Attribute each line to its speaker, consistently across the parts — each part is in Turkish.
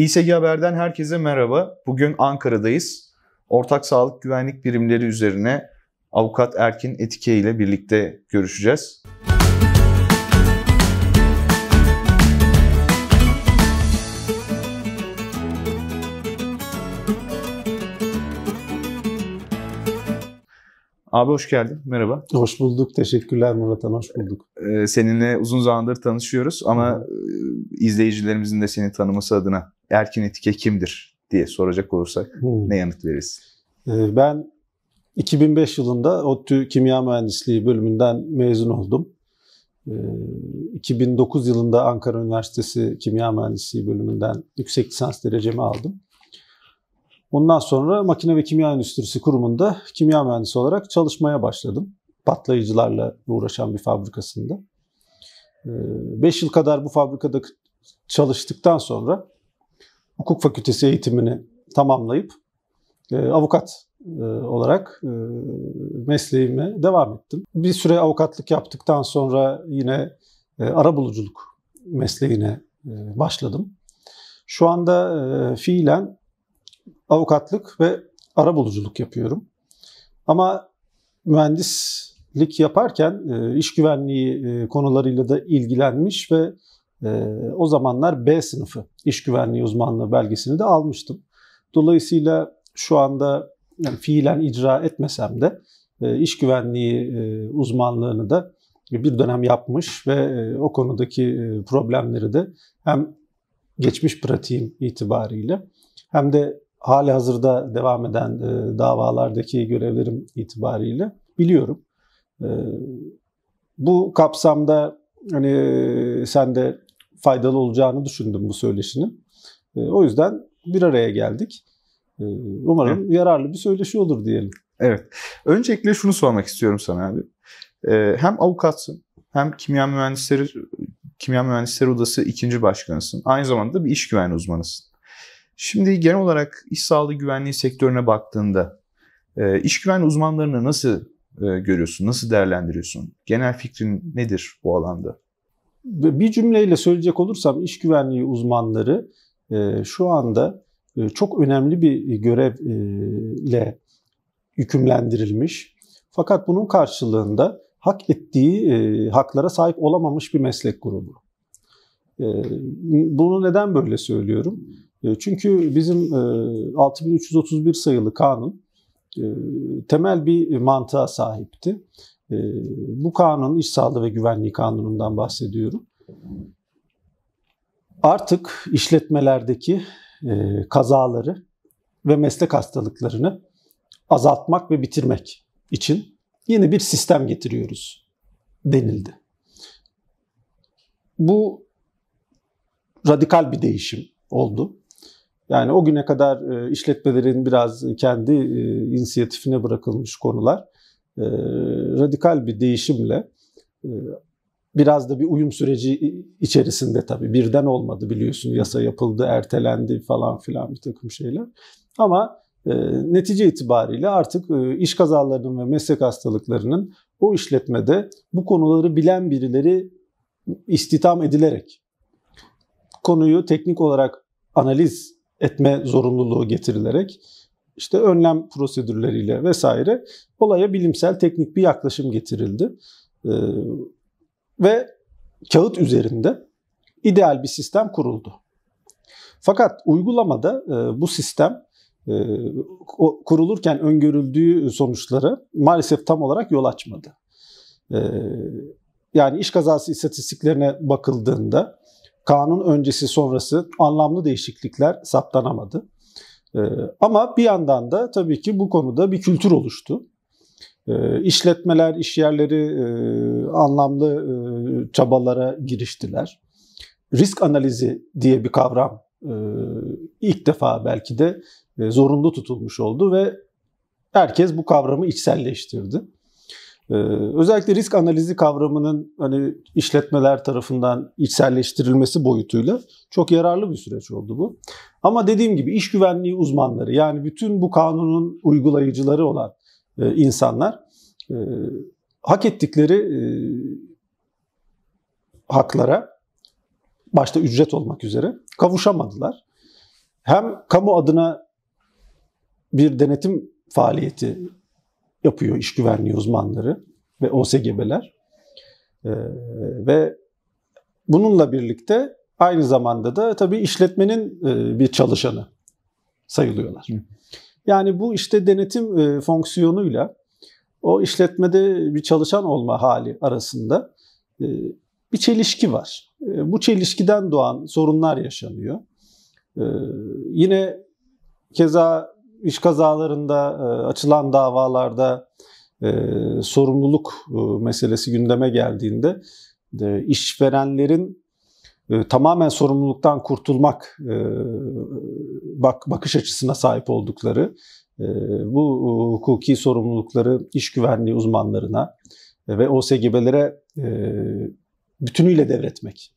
Speaker 1: İSG Haber'den herkese merhaba. Bugün Ankara'dayız. Ortak Sağlık Güvenlik Birimleri üzerine Avukat Erkin Etike ile birlikte görüşeceğiz. Abi hoş geldin. Merhaba.
Speaker 2: Hoş bulduk. Teşekkürler Murat Han. Hoş bulduk.
Speaker 1: Ee, seninle uzun zamandır tanışıyoruz ama e, izleyicilerimizin de seni tanıması adına Erkin Etike kimdir diye soracak olursak hmm. ne yanıt veririz? Ee, ben
Speaker 2: 2005 yılında ODTÜ Kimya Mühendisliği bölümünden mezun oldum. 2009 ee, yılında Ankara Üniversitesi Kimya Mühendisliği bölümünden yüksek lisans derecemi aldım. Ondan sonra Makine ve Kimya Endüstrisi Kurumu'nda kimya mühendisi olarak çalışmaya başladım. Patlayıcılarla uğraşan bir fabrikasında. 5 ee, yıl kadar bu fabrikada çalıştıktan sonra hukuk fakültesi eğitimini tamamlayıp e, avukat e, olarak e, mesleğime devam ettim. Bir süre avukatlık yaptıktan sonra yine e, arabuluculuk mesleğine e, başladım. Şu anda e, fiilen avukatlık ve arabuluculuk yapıyorum. Ama mühendislik yaparken e, iş güvenliği e, konularıyla da ilgilenmiş ve ee, o zamanlar B sınıfı iş güvenliği uzmanlığı belgesini de almıştım. Dolayısıyla şu anda yani fiilen icra etmesem de e, iş güvenliği e, uzmanlığını da bir dönem yapmış ve e, o konudaki problemleri de hem geçmiş pratiğim itibariyle hem de hali hazırda devam eden davalardaki görevlerim itibariyle biliyorum. Bu kapsamda hani sen de faydalı olacağını düşündüm bu söyleşinin. E, o yüzden bir araya geldik.
Speaker 1: E, umarım evet. yararlı bir söyleşi olur diyelim. Evet. Öncelikle şunu sormak istiyorum sana abi. E, hem avukatsın hem kimya mühendisleri Kimya Mühendisleri Odası ikinci başkanısın. Aynı zamanda bir iş güvenliği uzmanısın. Şimdi genel olarak iş sağlığı güvenliği sektörüne baktığında e, iş güvenliği uzmanlarını nasıl e, görüyorsun, nasıl değerlendiriyorsun? Genel fikrin nedir bu alanda? Bir cümleyle söyleyecek olursam iş güvenliği uzmanları e,
Speaker 2: şu anda e, çok önemli bir görevle e, yükümlendirilmiş. Fakat bunun karşılığında hak ettiği haklara sahip olamamış bir meslek grubu. Bunu neden böyle söylüyorum? Çünkü bizim 6331 sayılı kanun temel bir mantığa sahipti. Ee, bu kanun, iş sağlığı ve güvenliği kanunundan bahsediyorum. Artık işletmelerdeki e, kazaları ve meslek hastalıklarını azaltmak ve bitirmek için yeni bir sistem getiriyoruz denildi. Bu radikal bir değişim oldu. Yani o güne kadar e, işletmelerin biraz kendi e, inisiyatifine bırakılmış konular e, radikal bir değişimle e, biraz da bir uyum süreci içerisinde tabii birden olmadı biliyorsun yasa yapıldı, ertelendi falan filan bir takım şeyler. Ama e, netice itibariyle artık iş kazalarının ve meslek hastalıklarının o işletmede bu konuları bilen birileri istihdam edilerek konuyu teknik olarak analiz etme zorunluluğu getirilerek işte önlem prosedürleriyle vesaire olaya bilimsel teknik bir yaklaşım getirildi. Ee, ve kağıt üzerinde ideal bir sistem kuruldu. Fakat uygulamada e, bu sistem e, kurulurken öngörüldüğü sonuçları maalesef tam olarak yol açmadı. Ee, yani iş kazası istatistiklerine bakıldığında kanun öncesi sonrası anlamlı değişiklikler saptanamadı. Ee, ama bir yandan da tabii ki bu konuda bir kültür oluştu. Ee, işletmeler, işyerleri e, anlamlı e, çabalara giriştiler. Risk analizi diye bir kavram e, ilk defa belki de zorunlu tutulmuş oldu ve herkes bu kavramı içselleştirdi. Ee, özellikle risk analizi kavramının hani işletmeler tarafından içselleştirilmesi boyutuyla çok yararlı bir süreç oldu bu. Ama dediğim gibi iş güvenliği uzmanları yani bütün bu kanunun uygulayıcıları olan e, insanlar e, hak ettikleri e, haklara başta ücret olmak üzere kavuşamadılar. Hem kamu adına bir denetim faaliyeti yapıyor iş güvenliği uzmanları ve OSGB'ler. E, ee, ve bununla birlikte aynı zamanda da tabii işletmenin e, bir çalışanı sayılıyorlar. Yani bu işte denetim e, fonksiyonuyla o işletmede bir çalışan olma hali arasında e, bir çelişki var. E, bu çelişkiden doğan sorunlar yaşanıyor. E, yine keza iş kazalarında, e, açılan davalarda e, sorumluluk e, meselesi gündeme geldiğinde işverenlerin tamamen sorumluluktan kurtulmak bak bakış açısına sahip oldukları bu hukuki sorumlulukları iş güvenliği uzmanlarına ve OSGB'lere bütünüyle devretmek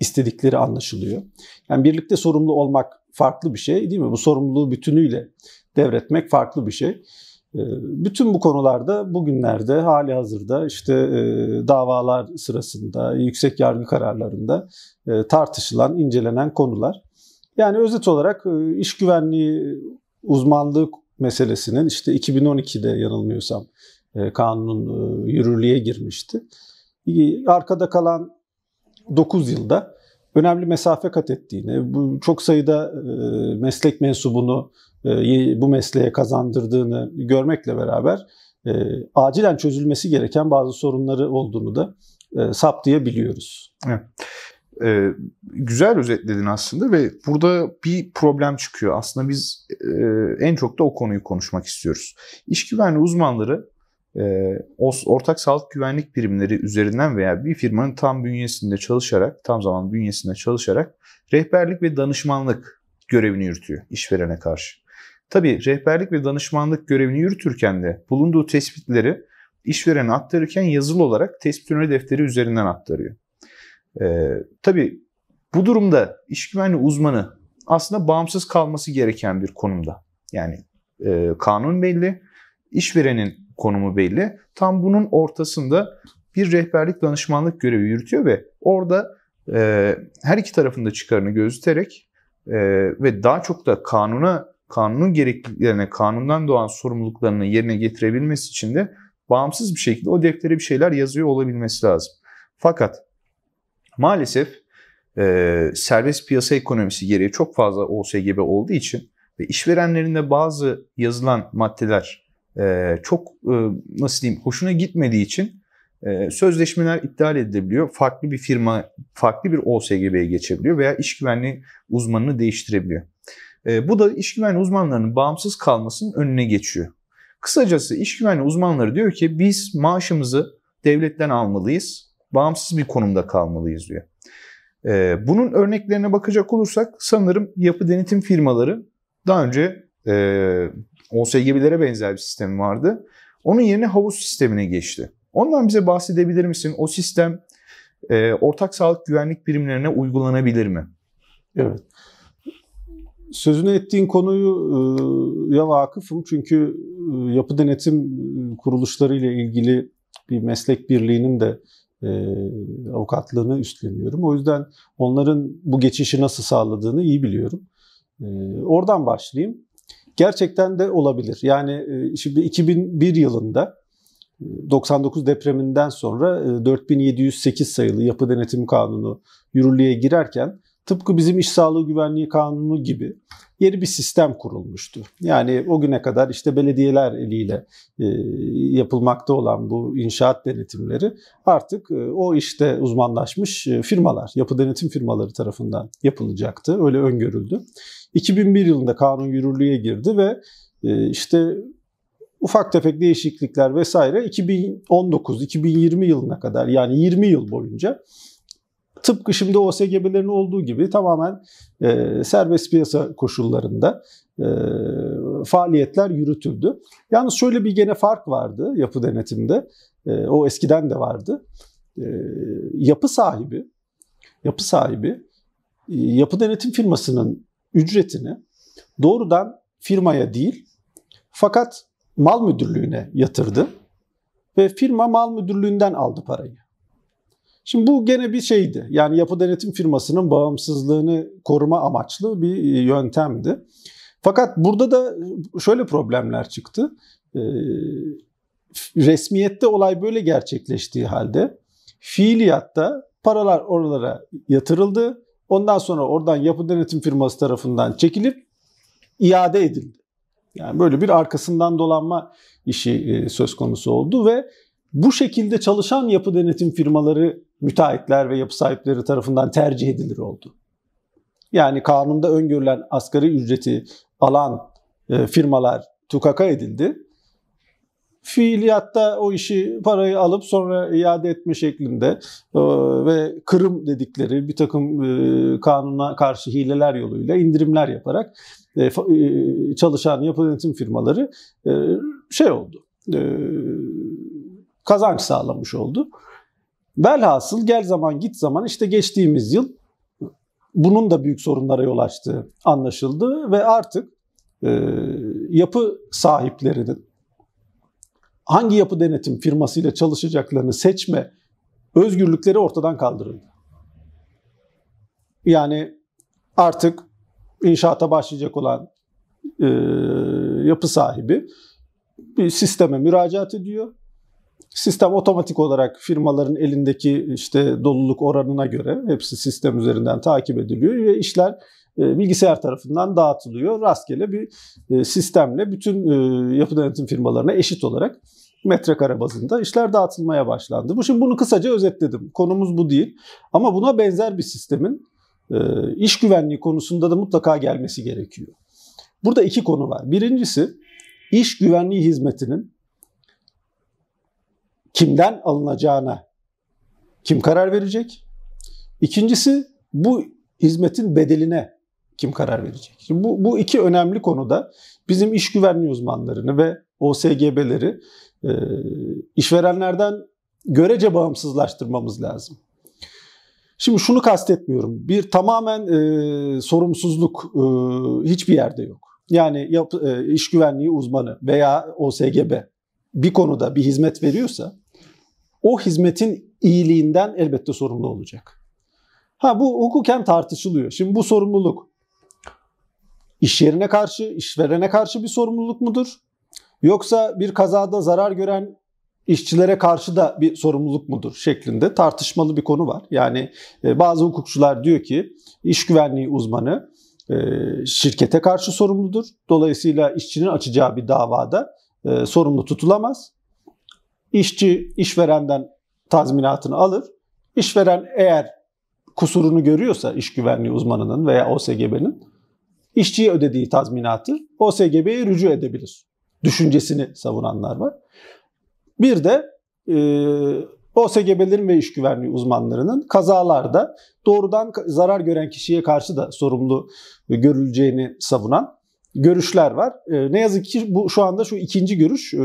Speaker 2: istedikleri anlaşılıyor. Yani birlikte sorumlu olmak farklı bir şey değil mi? Bu sorumluluğu bütünüyle devretmek farklı bir şey. Ee, bütün bu konularda bugünlerde hali hazırda işte e, davalar sırasında, yüksek yargı kararlarında e, tartışılan, incelenen konular. Yani özet olarak e, iş güvenliği uzmanlığı meselesinin işte 2012'de yanılmıyorsam kanunun yürürlüğe girmişti. Arkada kalan 9 yılda önemli mesafe kat ettiğini, bu çok sayıda e, meslek mensubunu e, bu mesleğe kazandırdığını görmekle beraber e, acilen çözülmesi gereken bazı sorunları olduğunu da
Speaker 1: saptayabiliyoruz. Evet. Ee, güzel özetledin aslında ve burada bir problem çıkıyor. Aslında biz e, en çok da o konuyu konuşmak istiyoruz. İş güvenliği uzmanları ee, ortak sağlık güvenlik Birimleri üzerinden veya bir firmanın tam bünyesinde çalışarak, tam zaman bünyesinde çalışarak rehberlik ve danışmanlık görevini yürütüyor işverene karşı. Tabii rehberlik ve danışmanlık görevini yürütürken de bulunduğu tespitleri işverene aktarırken yazılı olarak tespit öneri defteri üzerinden aktarıyor. Ee, tabii bu durumda iş güvenliği uzmanı aslında bağımsız kalması gereken bir konumda. Yani e, kanun belli, işverenin konumu belli. Tam bunun ortasında bir rehberlik danışmanlık görevi yürütüyor ve orada e, her iki tarafında çıkarını gözüterek e, ve daha çok da kanuna kanunun gerekliliklerine, kanundan doğan sorumluluklarını yerine getirebilmesi için de bağımsız bir şekilde o deftere bir şeyler yazıyor olabilmesi lazım. Fakat maalesef e, serbest piyasa ekonomisi gereği çok fazla OSGB olduğu için ve işverenlerinde bazı yazılan maddeler ee, çok e, nasıl diyeyim hoşuna gitmediği için e, sözleşmeler iptal edilebiliyor. Farklı bir firma, farklı bir OSGB'ye geçebiliyor veya iş güvenliği uzmanını değiştirebiliyor. E, bu da iş güvenliği uzmanlarının bağımsız kalmasının önüne geçiyor. Kısacası iş güvenliği uzmanları diyor ki biz maaşımızı devletten almalıyız, bağımsız bir konumda kalmalıyız diyor. bunun örneklerine bakacak olursak sanırım yapı denetim firmaları daha önce OSG gibilere benzer bir sistemi vardı. Onun yerine havuz sistemine geçti. Ondan bize bahsedebilir misin? O sistem e, ortak sağlık güvenlik birimlerine uygulanabilir mi? Evet.
Speaker 2: Sözünü ettiğin konuyu e, ya vakıfım çünkü e, yapı denetim e, kuruluşları ile ilgili bir meslek birliğinin de e, avukatlığını üstleniyorum. O yüzden onların bu geçişi nasıl sağladığını iyi biliyorum. E, oradan başlayayım. Gerçekten de olabilir. Yani e, şimdi 2001 yılında 99 e, depreminden sonra 4708 e, sayılı yapı denetimi kanunu yürürlüğe girerken tıpkı bizim iş sağlığı güvenliği kanunu gibi yeni bir sistem kurulmuştu. Yani o güne kadar işte belediyeler eliyle e, yapılmakta olan bu inşaat denetimleri artık e, o işte uzmanlaşmış e, firmalar, yapı denetim firmaları tarafından yapılacaktı. Öyle öngörüldü. 2001 yılında kanun yürürlüğe girdi ve e, işte ufak tefek değişiklikler vesaire 2019-2020 yılına kadar yani 20 yıl boyunca Tıpkı şimdi OSGB'lerin olduğu gibi tamamen e, serbest piyasa koşullarında e, faaliyetler yürütüldü. Yalnız şöyle bir gene fark vardı yapı denetimde. E, o eskiden de vardı. E, yapı sahibi yapı sahibi e, yapı denetim firmasının ücretini doğrudan firmaya değil fakat mal müdürlüğüne yatırdı ve firma mal müdürlüğünden aldı parayı. Şimdi bu gene bir şeydi. Yani yapı denetim firmasının bağımsızlığını koruma amaçlı bir e, yöntemdi. Fakat burada da şöyle problemler çıktı. E, resmiyette olay böyle gerçekleştiği halde fiiliyatta paralar oralara yatırıldı. Ondan sonra oradan yapı denetim firması tarafından çekilip iade edildi. Yani böyle bir arkasından dolanma işi e, söz konusu oldu ve bu şekilde çalışan yapı denetim firmaları müteahhitler ve yapı sahipleri tarafından tercih edilir oldu. Yani kanunda öngörülen asgari ücreti alan e, firmalar tukaka edildi. Fiiliyatta o işi parayı alıp sonra iade etme şeklinde e, ve kırım dedikleri bir takım e, kanuna karşı hileler yoluyla indirimler yaparak e, e çalışan yapı yönetim firmaları e, şey oldu, e, kazanç sağlamış oldu. Velhasıl gel zaman git zaman işte geçtiğimiz yıl bunun da büyük sorunlara yol açtığı anlaşıldı ve artık e, yapı sahiplerinin hangi yapı denetim firmasıyla çalışacaklarını seçme özgürlükleri ortadan kaldırıldı. Yani artık inşaata başlayacak olan e, yapı sahibi bir sisteme müracaat ediyor. Sistem otomatik olarak firmaların elindeki işte doluluk oranına göre hepsi sistem üzerinden takip ediliyor ve işler e, bilgisayar tarafından dağıtılıyor. Rastgele bir e, sistemle bütün e, yapı denetim firmalarına eşit olarak metrekare bazında işler dağıtılmaya başlandı. Bu şimdi bunu kısaca özetledim. Konumuz bu değil. Ama buna benzer bir sistemin iş güvenliği konusunda da mutlaka gelmesi gerekiyor. Burada iki konu var. Birincisi iş güvenliği hizmetinin kimden alınacağına kim karar verecek? İkincisi bu hizmetin bedeline kim karar verecek? Şimdi bu, bu iki önemli konuda bizim iş güvenliği uzmanlarını ve OSGB'leri e, işverenlerden görece bağımsızlaştırmamız lazım. Şimdi şunu kastetmiyorum. Bir tamamen e, sorumsuzluk e, hiçbir yerde yok. Yani yap, e, iş güvenliği uzmanı veya OSGB bir konuda bir hizmet veriyorsa o hizmetin iyiliğinden elbette sorumlu olacak. Ha bu hukuken tartışılıyor. Şimdi bu sorumluluk iş yerine karşı, işverene karşı bir sorumluluk mudur? Yoksa bir kazada zarar gören işçilere karşı da bir sorumluluk mudur şeklinde tartışmalı bir konu var. Yani e, bazı hukukçular diyor ki iş güvenliği uzmanı e, şirkete karşı sorumludur. Dolayısıyla işçinin açacağı bir davada e, sorumlu tutulamaz. İşçi işverenden tazminatını alır. İşveren eğer kusurunu görüyorsa iş güvenliği uzmanının veya OSGB'nin işçiye ödediği tazminatı OSGB'ye rücu edebilir. Düşüncesini savunanlar var. Bir de e, OSGB'lerin ve iş güvenliği uzmanlarının kazalarda doğrudan zarar gören kişiye karşı da sorumlu görüleceğini savunan görüşler var. Ee, ne yazık ki bu şu anda şu ikinci görüş e,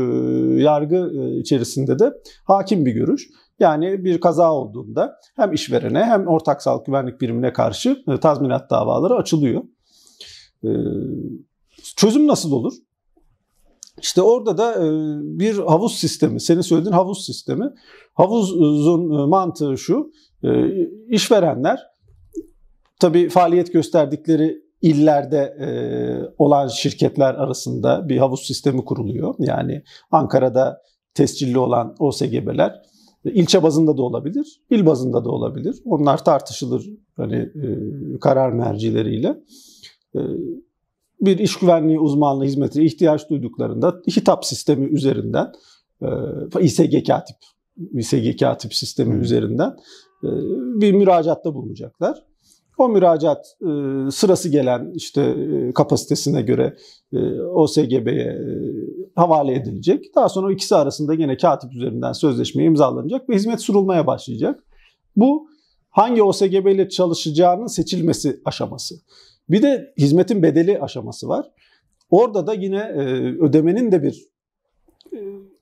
Speaker 2: yargı e, içerisinde de hakim bir görüş. Yani bir kaza olduğunda hem işverene hem ortak sağlık güvenlik birimine karşı e, tazminat davaları açılıyor. Ee, çözüm nasıl olur? İşte orada da bir havuz sistemi, senin söylediğin havuz sistemi. Havuzun mantığı şu, işverenler tabii faaliyet gösterdikleri illerde e, olan şirketler arasında bir havuz sistemi kuruluyor. Yani Ankara'da tescilli olan OSGB'ler e, ilçe bazında da olabilir, il bazında da olabilir. Onlar tartışılır hani e, karar mercileriyle. E, bir iş güvenliği uzmanlığı hizmetine ihtiyaç duyduklarında hitap sistemi üzerinden e, İSG katip İSG katip sistemi üzerinden e, bir müracaatta bulunacaklar. O müracaat e, sırası gelen işte e, kapasitesine göre e, OSGB'ye havale edilecek. Daha sonra o ikisi arasında yine katip üzerinden sözleşme imzalanacak ve hizmet sunulmaya başlayacak. Bu hangi OSGB ile çalışacağının seçilmesi aşaması. Bir de hizmetin bedeli aşaması var. Orada da yine ödemenin de bir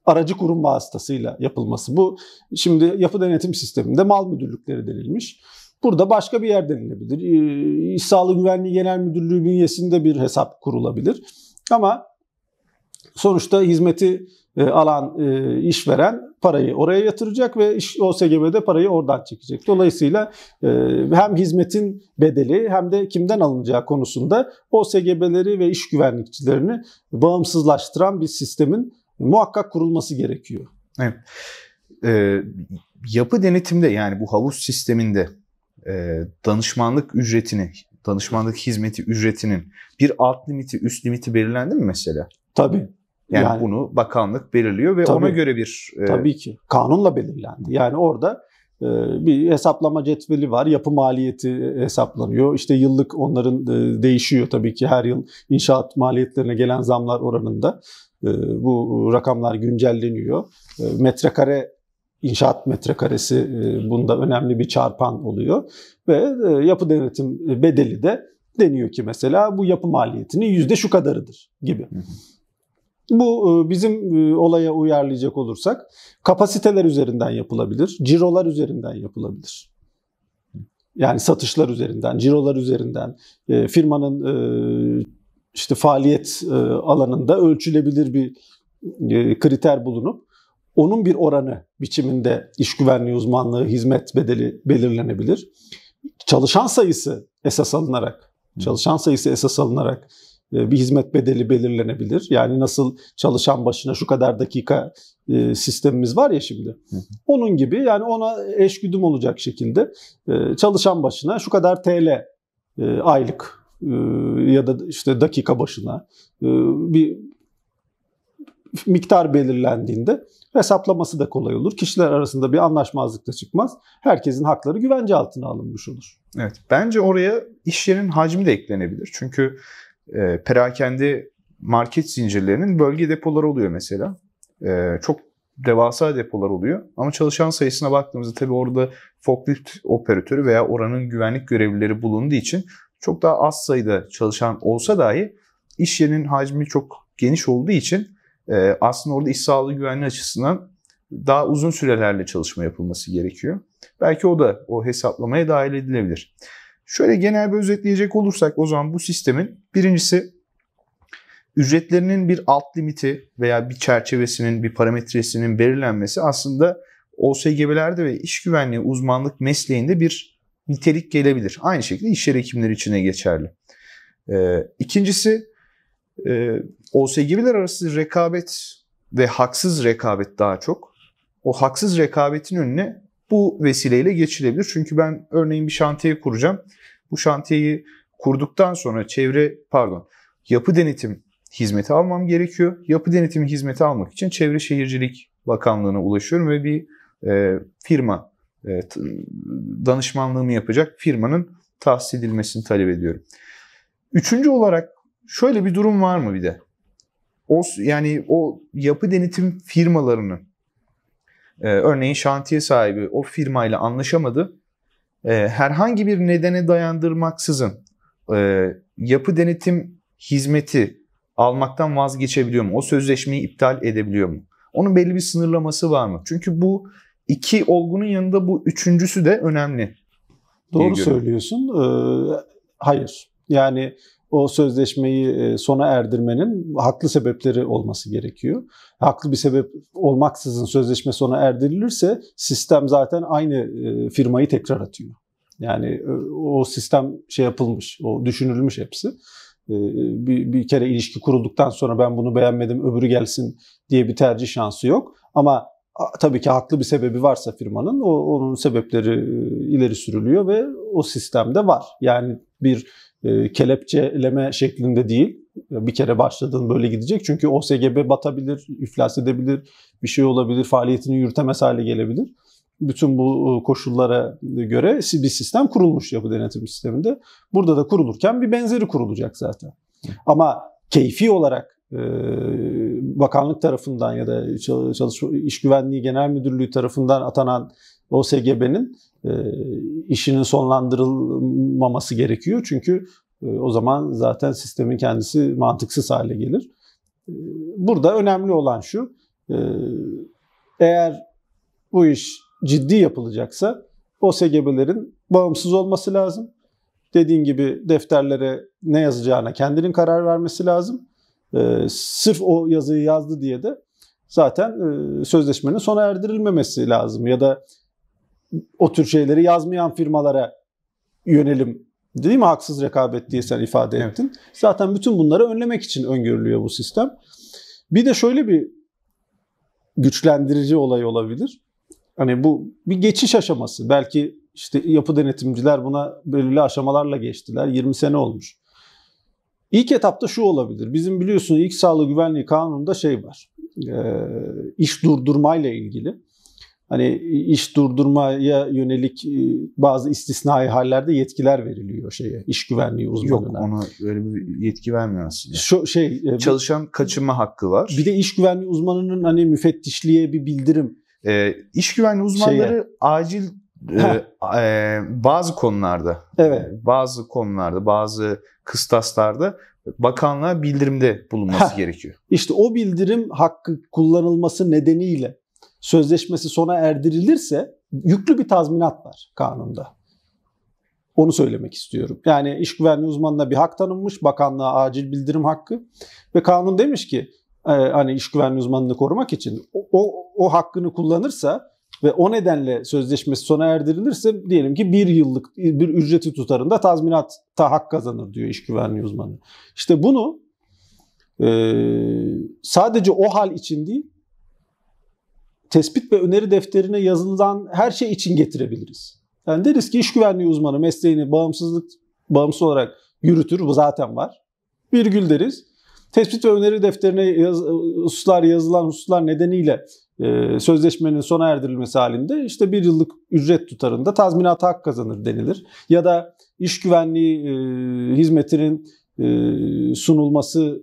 Speaker 2: aracı kurum vasıtasıyla yapılması. Bu şimdi yapı denetim sisteminde mal müdürlükleri denilmiş. Burada başka bir yer denilebilir. Ee, iş Sağlığı Güvenliği Genel Müdürlüğü bünyesinde bir hesap kurulabilir. Ama sonuçta hizmeti e, alan e, işveren parayı oraya yatıracak ve iş OSGB'de parayı oradan çekecek. Dolayısıyla e, hem hizmetin bedeli hem de kimden alınacağı konusunda OSGB'leri ve iş güvenlikçilerini bağımsızlaştıran bir sistemin muhakkak kurulması gerekiyor.
Speaker 1: Evet. Ee, yapı denetimde yani bu havuz sisteminde e, danışmanlık ücretini, danışmanlık hizmeti ücretinin bir alt limiti, üst limiti belirlendi mi mesela? Tabii. Yani, yani bunu bakanlık belirliyor ve tabii, ona göre bir... E, tabii ki. Kanunla belirlendi. Yani orada e, bir hesaplama
Speaker 2: cetveli var. Yapı maliyeti hesaplanıyor. İşte yıllık onların e, değişiyor tabii ki her yıl inşaat maliyetlerine gelen zamlar oranında. E, bu rakamlar güncelleniyor. Metrekare inşaat metrekaresi e, bunda önemli bir çarpan oluyor. Ve e, yapı denetim bedeli de deniyor ki mesela bu yapı maliyetinin yüzde şu kadarıdır gibi. Bu e, bizim olaya uyarlayacak olursak kapasiteler üzerinden yapılabilir, cirolar üzerinden yapılabilir. Yani satışlar üzerinden, cirolar üzerinden, firmanın işte faaliyet alanında ölçülebilir bir kriter bulunup onun bir oranı biçiminde iş güvenliği uzmanlığı hizmet bedeli belirlenebilir. Çalışan sayısı esas alınarak, çalışan sayısı esas alınarak e, bir hizmet bedeli belirlenebilir. Yani nasıl çalışan başına şu kadar dakika e, sistemimiz var ya şimdi. Onun gibi yani ona eş güdüm olacak şekilde e, çalışan başına şu kadar TL aylık ya da işte dakika başına bir miktar belirlendiğinde hesaplaması da kolay olur. Kişiler arasında bir anlaşmazlık da çıkmaz. Herkesin hakları
Speaker 1: güvence altına alınmış olur. Evet. Bence oraya iş yerinin hacmi de eklenebilir. Çünkü e, perakende market zincirlerinin bölge depoları oluyor mesela. E, çok devasa depolar oluyor. Ama çalışan sayısına baktığımızda tabii orada forklift operatörü veya oranın güvenlik görevlileri bulunduğu için çok daha az sayıda çalışan olsa dahi iş yerinin hacmi çok geniş olduğu için e, aslında orada iş sağlığı güvenliği açısından daha uzun sürelerle çalışma yapılması gerekiyor. Belki o da o hesaplamaya dahil edilebilir. Şöyle genel bir özetleyecek olursak o zaman bu sistemin birincisi ücretlerinin bir alt limiti veya bir çerçevesinin, bir parametresinin belirlenmesi aslında OSGB'lerde ve iş güvenliği uzmanlık mesleğinde bir nitelik gelebilir. Aynı şekilde iş yeri hekimleri için de geçerli. Ee, ikincisi e, ee, OSG'ler arası rekabet ve haksız rekabet daha çok. O haksız rekabetin önüne bu vesileyle geçilebilir. Çünkü ben örneğin bir şantiye kuracağım. Bu şantiyeyi kurduktan sonra çevre pardon yapı denetim hizmeti almam gerekiyor. Yapı denetim hizmeti almak için Çevre Şehircilik Bakanlığı'na ulaşıyorum ve bir e, firma e, danışmanlığımı yapacak firmanın tahsis edilmesini talep ediyorum. Üçüncü olarak şöyle bir durum var mı bir de? O yani o yapı denetim firmalarının e, örneğin şantiye sahibi o firmayla anlaşamadı. E, herhangi bir nedene dayandırmaksızın e, yapı denetim hizmeti almaktan vazgeçebiliyor mu? O sözleşmeyi iptal edebiliyor mu? Onun belli bir sınırlaması var mı? Çünkü bu iki olgunun yanında bu üçüncüsü de önemli. Doğru söylüyorsun. Ee, hayır. Yani o
Speaker 2: sözleşmeyi e, sona erdirmenin haklı sebepleri olması gerekiyor. Haklı bir sebep olmaksızın sözleşme sona erdirilirse sistem zaten aynı e, firmayı tekrar atıyor. Yani e, o sistem şey yapılmış, o düşünülmüş hepsi. Bir, bir kere ilişki kurulduktan sonra ben bunu beğenmedim öbürü gelsin diye bir tercih şansı yok. Ama tabii ki haklı bir sebebi varsa firmanın o, onun sebepleri ileri sürülüyor ve o sistemde var. Yani bir e, kelepçeleme şeklinde değil. Bir kere başladığın böyle gidecek. Çünkü OSGB batabilir, iflas edebilir, bir şey olabilir, faaliyetini yürütemez hale gelebilir. Bütün bu e, koşullara göre bir sistem kurulmuş yapı denetim sisteminde. Burada da kurulurken bir benzeri kurulacak zaten. Ama keyfi olarak e, bakanlık tarafından ya da Çalışma iş Güvenliği Genel Müdürlüğü tarafından atanan OSGB'nin e, işinin sonlandırılmaması gerekiyor. Çünkü e, o zaman zaten sistemin kendisi mantıksız hale gelir. E, burada önemli olan şu, eğer bu iş ciddi yapılacaksa o OSGB'lerin bağımsız olması lazım. Dediğin gibi defterlere ne yazacağına kendinin karar vermesi lazım. Sırf o yazıyı yazdı diye de zaten sözleşmenin sona erdirilmemesi lazım ya da o tür şeyleri yazmayan firmalara yönelim değil mi? Haksız rekabet diye sen ifade evet. ettin. Zaten bütün bunları önlemek için öngörülüyor bu sistem. Bir de şöyle bir güçlendirici olay olabilir. Hani bu bir geçiş aşaması. Belki işte yapı denetimciler buna belirli aşamalarla geçtiler. 20 sene olmuş. İlk etapta şu olabilir. Bizim biliyorsunuz ilk sağlık güvenliği kanununda şey var. E, iş durdurmayla ilgili hani iş durdurmaya yönelik e, bazı istisnai hallerde yetkiler veriliyor şeye iş güvenliği uzmanına. Yok ona öyle bir yetki
Speaker 1: vermiyor aslında. Şu şey e, çalışan kaçınma hakkı var. Bir de iş güvenliği uzmanının hani müfettişliğe bir bildirim. E, iş güvenliği uzmanları şeye, acil e, e bazı konularda evet. bazı konularda bazı kıstaslarda bakanlığa bildirimde bulunması gerekiyor.
Speaker 2: İşte o bildirim hakkı kullanılması nedeniyle sözleşmesi sona erdirilirse yüklü bir tazminat var kanunda. Onu söylemek istiyorum. Yani iş güvenliği uzmanına bir hak tanınmış, bakanlığa acil bildirim hakkı ve kanun demiş ki e, hani iş güvenliği uzmanını korumak için o, o, o hakkını kullanırsa ve o nedenle sözleşmesi sona erdirilirse diyelim ki bir yıllık bir ücreti tutarında tazminatta hak kazanır diyor iş güvenliği uzmanı. İşte bunu e, sadece o hal için değil tespit ve öneri defterine yazılan her şey için getirebiliriz. Yani deriz ki iş güvenliği uzmanı mesleğini bağımsızlık bağımsız olarak yürütür. Bu zaten var. Virgül deriz. Tespit ve öneri defterine yaz, hususlar yazılan hususlar nedeniyle e, sözleşmenin sona erdirilmesi halinde işte bir yıllık ücret tutarında tazminat hak kazanır denilir. Ya da iş güvenliği e, hizmetinin e, sunulması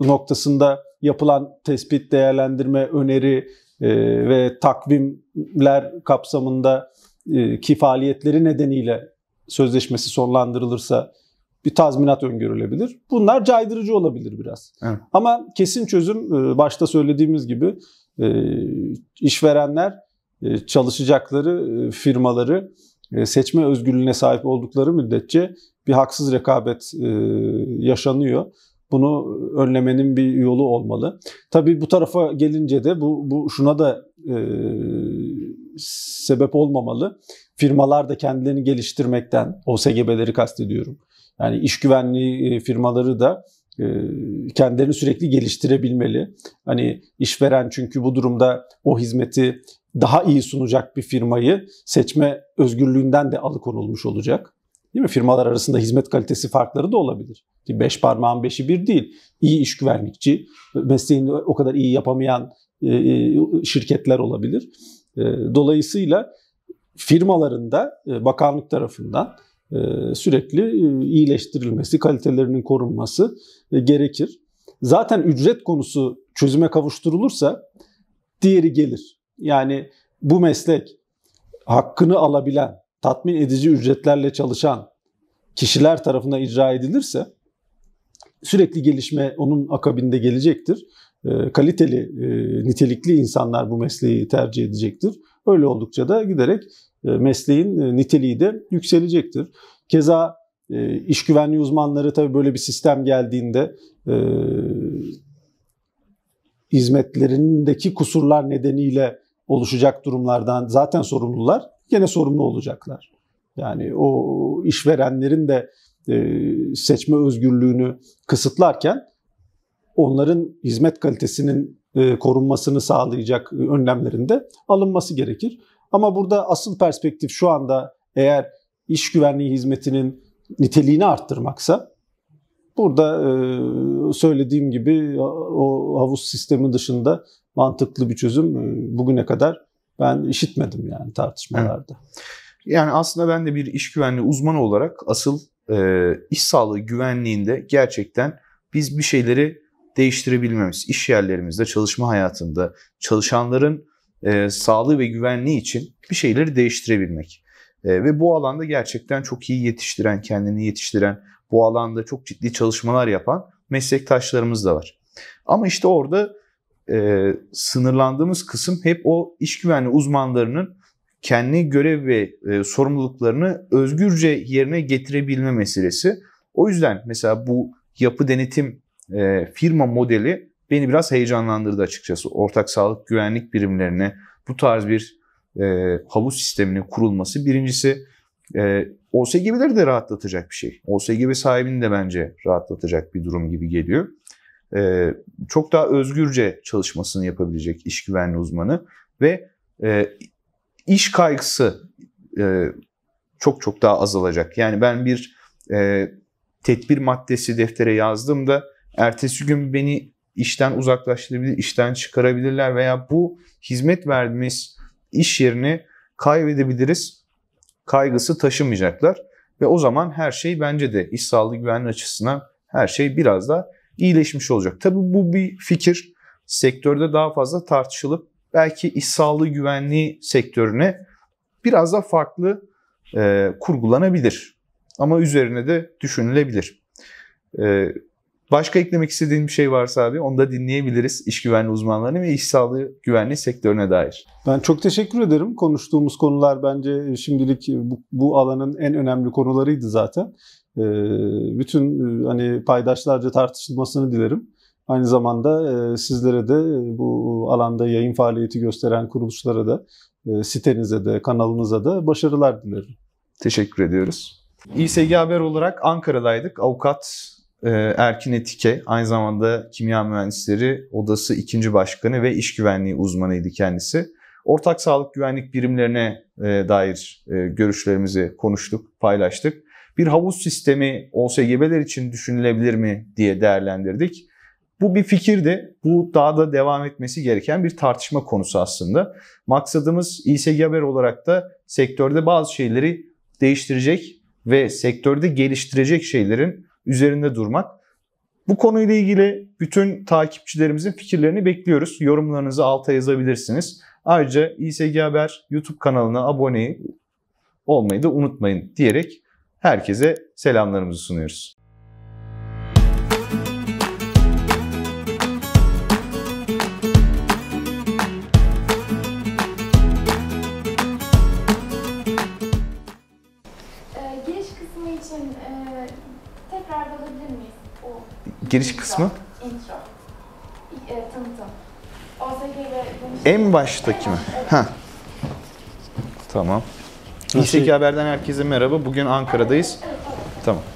Speaker 2: noktasında yapılan tespit, değerlendirme, öneri, ee, ve takvimler kapsamında e, ki faaliyetleri nedeniyle sözleşmesi sonlandırılırsa bir tazminat öngörülebilir. Bunlar caydırıcı olabilir biraz. Evet. Ama kesin çözüm e, başta söylediğimiz gibi e, işverenler çalışacakları firmaları seçme özgürlüğüne sahip oldukları müddetçe bir haksız rekabet yaşanıyor bunu önlemenin bir yolu olmalı. Tabii bu tarafa gelince de bu, bu şuna da e, sebep olmamalı. Firmalar da kendilerini geliştirmekten, o SGB'leri kastediyorum. Yani iş güvenliği e, firmaları da e, kendilerini sürekli geliştirebilmeli. Hani işveren çünkü bu durumda o hizmeti daha iyi sunacak bir firmayı seçme özgürlüğünden de alıkonulmuş olacak. Değil mi? Firmalar arasında hizmet kalitesi farkları da olabilir. Beş parmağın beşi bir değil. İyi iş güvenlikçi, mesleğini o kadar iyi yapamayan e, e, şirketler olabilir. E, dolayısıyla firmalarında bakanlık tarafından sürekli iyileştirilmesi, kalitelerinin korunması gerekir. Zaten ücret konusu çözüme kavuşturulursa diğeri gelir. Yani bu meslek hakkını alabilen, tatmin edici ücretlerle çalışan kişiler tarafından icra edilirse sürekli gelişme onun akabinde gelecektir. Ee, kaliteli, e, nitelikli insanlar bu mesleği tercih edecektir. Öyle oldukça da giderek e, mesleğin e, niteliği de yükselecektir. Keza iş güvenliği uzmanları tabii böyle bir sistem geldiğinde hizmetlerindeki kusurlar nedeniyle oluşacak durumlardan zaten sorumlular Yine sorumlu olacaklar. Yani o işverenlerin de e, seçme özgürlüğünü kısıtlarken onların hizmet kalitesinin e, korunmasını sağlayacak önlemlerin de alınması gerekir. Ama burada asıl perspektif şu anda eğer iş güvenliği hizmetinin niteliğini arttırmaksa burada e, söylediğim gibi o havuz sistemi dışında mantıklı bir çözüm bugüne kadar ben işitmedim yani tartışmalarda. Evet.
Speaker 1: Yani aslında ben de bir iş güvenliği uzmanı olarak asıl e, iş sağlığı güvenliğinde gerçekten biz bir şeyleri değiştirebilmemiz, iş yerlerimizde, çalışma hayatında çalışanların e, sağlığı ve güvenliği için bir şeyleri değiştirebilmek. E, ve bu alanda gerçekten çok iyi yetiştiren, kendini yetiştiren, bu alanda çok ciddi çalışmalar yapan meslektaşlarımız da var. Ama işte orada e, sınırlandığımız kısım hep o iş güvenliği uzmanlarının kendi görev ve e, sorumluluklarını özgürce yerine getirebilme meselesi. O yüzden mesela bu yapı denetim e, firma modeli beni biraz heyecanlandırdı açıkçası. Ortak sağlık güvenlik birimlerine bu tarz bir e, havuz sisteminin kurulması birincisi e, OSGB'leri de rahatlatacak bir şey. OSGB sahibini de bence rahatlatacak bir durum gibi geliyor e, çok daha özgürce çalışmasını yapabilecek iş güvenliği uzmanı ve e, iş kaygısı e, çok çok daha azalacak. Yani ben bir e, tedbir maddesi deftere yazdığımda ertesi gün beni işten uzaklaştırabilir, işten çıkarabilirler veya bu hizmet verdiğimiz iş yerini kaybedebiliriz kaygısı taşımayacaklar. Ve o zaman her şey bence de iş sağlığı güvenliği açısından her şey biraz da iyileşmiş olacak. Tabi bu bir fikir. Sektörde daha fazla tartışılıp belki iş sağlığı güvenliği sektörüne biraz da farklı e, kurgulanabilir. Ama üzerine de düşünülebilir. E, başka eklemek istediğin bir şey varsa abi onu da dinleyebiliriz. iş güvenliği uzmanlarını ve iş sağlığı güvenliği sektörüne dair.
Speaker 2: Ben çok teşekkür ederim. Konuştuğumuz konular bence şimdilik bu, bu alanın en önemli konularıydı zaten. Ee, bütün e, hani paydaşlarca tartışılmasını dilerim. Aynı zamanda e, sizlere de e, bu alanda yayın faaliyeti gösteren kuruluşlara da sitenize de kanalınıza da başarılar dilerim.
Speaker 1: Teşekkür ediyoruz. İSG Haber olarak Ankara'daydık. Avukat Erkin Etike aynı zamanda kimya mühendisleri odası ikinci başkanı ve iş güvenliği uzmanıydı kendisi. Ortak sağlık güvenlik birimlerine dair görüşlerimizi konuştuk, paylaştık bir havuz sistemi OSGB'ler için düşünülebilir mi diye değerlendirdik. Bu bir fikirdi. Bu daha da devam etmesi gereken bir tartışma konusu aslında. Maksadımız İSG Haber olarak da sektörde bazı şeyleri değiştirecek ve sektörde geliştirecek şeylerin üzerinde durmak. Bu konuyla ilgili bütün takipçilerimizin fikirlerini bekliyoruz. Yorumlarınızı alta yazabilirsiniz. Ayrıca İSG Haber YouTube kanalına abone olmayı da unutmayın diyerek herkese selamlarımızı sunuyoruz. Ee, giriş kısmı? Intro. E, tanıtım. OSG'de En baştaki mi? Evet. Ha. Tamam. İSK Haber'den herkese merhaba. Bugün Ankara'dayız. Tamam.